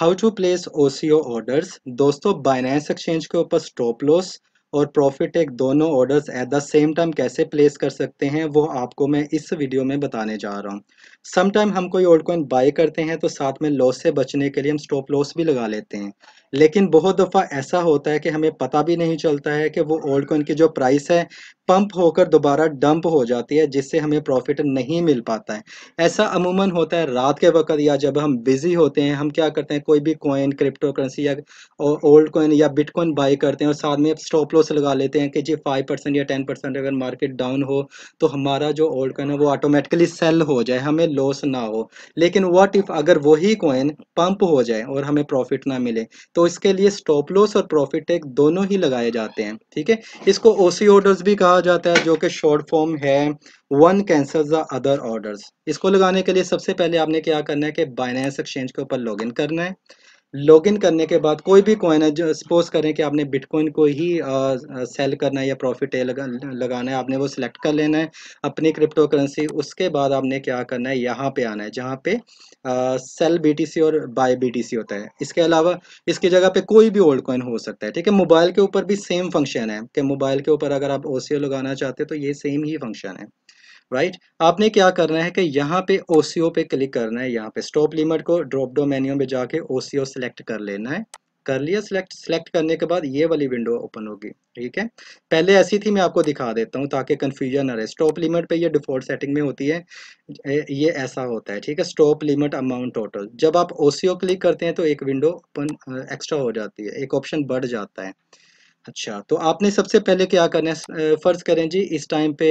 How to place O orders दोस्तों Binance exchange के ऊपर स्टॉप लॉस और प्रॉफिट एक दोनों orders at the same time कैसे प्लेस कर सकते हैं वो आपको मैं इस वीडियो में बताने जा रहा हूँ समटाइम हम कोई ओल्ड कॉइन बाय करते हैं तो साथ में लॉस से बचने के लिए हम स्टॉप लॉस भी लगा लेते हैं लेकिन बहुत दफ़ा ऐसा होता है कि हमें पता भी नहीं चलता है कि वो ओल्ड कॉइन की जो प्राइस है पंप होकर दोबारा डंप हो जाती है जिससे हमें प्रॉफिट नहीं मिल पाता है ऐसा अमूमन होता है रात के वक्त या जब हम बिज़ी होते हैं हम क्या करते हैं कोई भी कॉइन क्रिप्टो करेंसी या ओल्ड कॉइन या बिटकॉइन बाई करते हैं और साथ में स्टॉप लॉस लगा लेते हैं कि जी फाइव परसेंट या टेन परसेंट अगर मार्केट डाउन हो तो हमारा जो ओल्ड कॉइन है वो ऑटोमेटिकली सेल हो जाए हमें लॉस ना हो लेकिन वॉट इफ़ अगर वही कॉइन पंप हो जाए और हमें प्रॉफिट ना मिले तो इसके लिए स्टॉप लॉस और प्रॉफिट टेक दोनों ही लगाए जाते हैं ठीक है इसको ओसी ऑर्डर्स भी कहा जाता है जो कि शॉर्ट फॉर्म है one cancel the other orders इसको लगाने के लिए सबसे पहले आपने क्या करना है कि बाइनेंस एक्सचेंज के ऊपर इन करना है लॉगिन करने के बाद कोई भी कॉइन है जो सपोज करें कि आपने बिटकॉइन को ही आ, सेल करना है या प्रॉफिट लगा, लगाना है आपने वो सिलेक्ट कर लेना है अपनी क्रिप्टो करेंसी उसके बाद आपने क्या करना है यहाँ पे आना है जहाँ पे आ, सेल बीटीसी और बाय बीटीसी होता है इसके अलावा इसकी जगह पे कोई भी ओल्ड कॉइन हो सकता है ठीक है मोबाइल के ऊपर भी सेम फंक्शन है कि मोबाइल के ऊपर अगर आप ओ लगाना चाहते हो तो ये सेम ही फंक्शन है राइट right? आपने क्या करना है कि यहाँ पे ओसीओ पे क्लिक करना है यहाँ पे स्टॉप लिमिट को ड्रॉप डो मेन्यू में जाके ओसीओ सिलेक्ट कर लेना है कर लिया सिलेक्ट सिलेक्ट करने के बाद ये वाली विंडो ओपन होगी ठीक है पहले ऐसी थी मैं आपको दिखा देता हूँ ताकि कन्फ्यूजन ना रहे स्टॉप लिमिट पे ये डिफ़ॉल्ट सेटिंग में होती है ये ऐसा होता है ठीक है स्टॉप लिमिट अमाउंट टोटल जब आप ओसीओ क्लिक करते हैं तो एक विंडो ओपन एक्स्ट्रा हो जाती है एक ऑप्शन बढ़ जाता है अच्छा तो आपने सबसे पहले क्या करना है फ़र्ज़ करें जी इस टाइम पे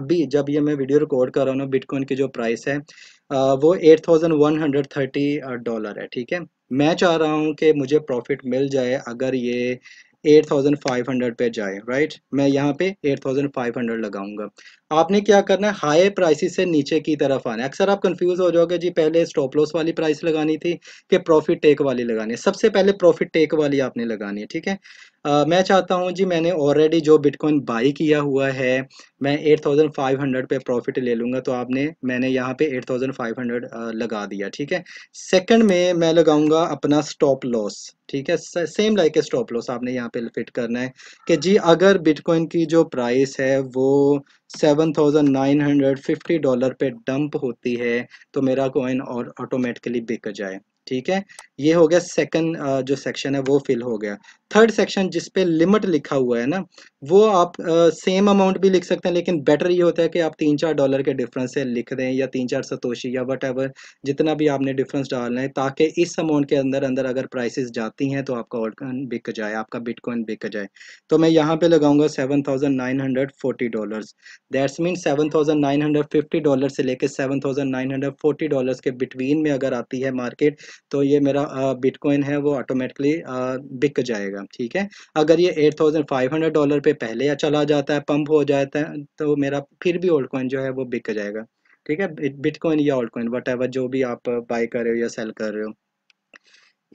अभी जब ये मैं वीडियो रिकॉर्ड कर रहा हूँ बिटकॉइन की जो प्राइस है वो eight thousand one hundred thirty dollar है ठीक है मैं चाह रहा हूँ कि मुझे प्रॉफिट मिल जाए अगर ये 8500 पे जाए राइट मैं यहाँ पे 8500 लगाऊंगा आपने क्या करना है हाई प्राइसिस से नीचे की तरफ आना है अक्सर आप कंफ्यूज हो जाओगे जी पहले स्टॉप लॉस वाली प्राइस लगानी थी कि प्रॉफिट टेक वाली लगानी है सबसे पहले प्रॉफिट टेक वाली आपने लगानी है ठीक है आ, मैं चाहता हूं जी मैंने ऑलरेडी जो बिटकॉइन बाई किया हुआ है मैं 8500 पे प्रॉफिट ले लूँगा तो आपने मैंने यहाँ पे फाइव हंड्रेड लगा दिया ठीक है सेकंड में मैं लगाऊंगा अपना स्टॉप लॉस ठीक है same like a stop loss आपने यहाँ पे फिट करना है कि जी अगर बिटकॉइन की जो प्राइस है वो 7,950 डॉलर पे डंप होती है तो मेरा कॉइन और ऑटोमेटिकली बिक जाए ठीक है ये हो गया सेकंड जो सेक्शन है वो फिल हो गया थर्ड सेक्शन जिस पे लिमिट लिखा हुआ है ना वो आप सेम uh, अमाउंट भी लिख सकते हैं लेकिन बेटर ये होता है कि आप तीन चार डॉलर के डिफरेंस से लिख दें या तीन चार सतोशी या वट जितना भी आपने डिफरेंस डालना है ताकि इस अमाउंट के अंदर अंदर अगर प्राइसेस जाती हैं तो आपका ऑर्डन बिक जाए आपका बिटकॉइन बिक जाए तो मैं यहाँ पे लगाऊंगा seven thousand nine that's mean seven dollar से लेकर सेवन डॉलर के बिटवीन में अगर आती है मार्केट तो ये मेरा बिटकॉइन है वो ऑटोमेटिकली बिक जाएगा ठीक है अगर ये eight thousand five hundred dollar पे पहले या चला जाता है पंप हो जाता है तो मेरा फिर भी ओल्ड कॉइन जो है वो बिक जाएगा ठीक है बिटकॉइन या ओल्ड कॉइन वट जो भी आप बाई कर रहे हो या सेल कर रहे हो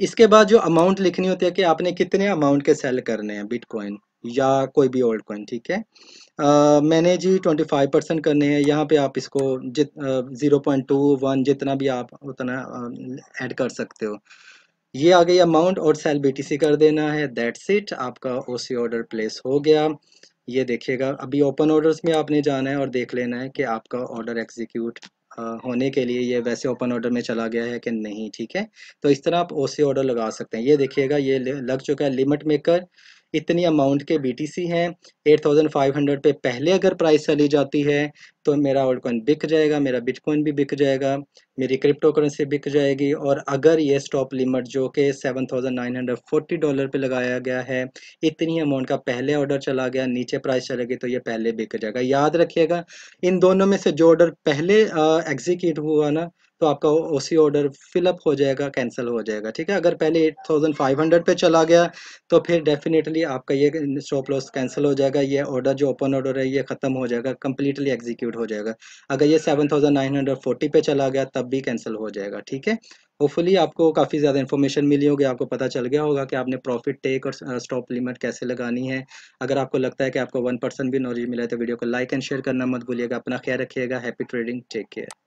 इसके बाद जो अमाउंट लिखनी होती है कि आपने कितने अमाउंट के सेल करने हैं बिटकॉइन या कोई भी ओल्ड कॉइन ठीक है आ, मैंने जी 25 परसेंट करने हैं यहाँ पे आप इसको जित ज़ीरो पॉइंट टू वन जितना भी आप उतना ऐड कर सकते हो ये आ गई अमाउंट और सेल बीटीसी कर देना है दैट्स इट आपका ओसी ऑर्डर प्लेस हो गया ये देखिएगा अभी ओपन ऑर्डर्स में आपने जाना है और देख लेना है कि आपका ऑर्डर एग्जीक्यूट होने के लिए ये वैसे ओपन ऑर्डर में चला गया है कि नहीं ठीक है तो इस तरह आप ओसी ऑर्डर लगा सकते हैं ये देखिएगा ये लग चुका है लिमिट मेकर इतनी अमाउंट के बीटीसी हैं 8500 पे पहले अगर प्राइस चली जाती है तो मेरा ओल्ड कॉइन बिक जाएगा मेरा बिटकॉइन भी बिक जाएगा मेरी क्रिप्टो करेंसी बिक जाएगी और अगर ये स्टॉप लिमिट जो कि 7940 डॉलर पे लगाया गया है इतनी अमाउंट का पहले ऑर्डर चला गया नीचे प्राइस चलेगी तो ये पहले बिक जाएगा याद रखिएगा इन दोनों में से जो ऑर्डर पहले एग्जीक्यूट हुआ ना तो आपका उसी ऑर्डर फिलअप हो जाएगा कैंसिल हो जाएगा ठीक है अगर पहले 8500 पे चला गया तो फिर डेफिनेटली आपका ये स्टॉप लॉस कैंसिल हो जाएगा ये ऑर्डर जो ओपन ऑर्डर है ये ख़त्म हो जाएगा कम्प्लीटली एग्जीक्यूट हो जाएगा अगर ये 7940 पे चला गया तब भी कैंसिल हो जाएगा ठीक है होपफुली आपको काफ़ी ज़्यादा इन्फॉर्मेशन मिली होगी आपको पता चल गया होगा कि आपने प्रॉफिट टेक और स्टॉप लिमिट कैसे लगानी है अगर आपको लगता है कि आपको वन परसेंट भी नॉलेज मिला है तो वीडियो को लाइक एंड शेयर करना मत भूलिएगा अपना ख्याल रखिएगा हैप्पी ट्रेडिंग टेक केयर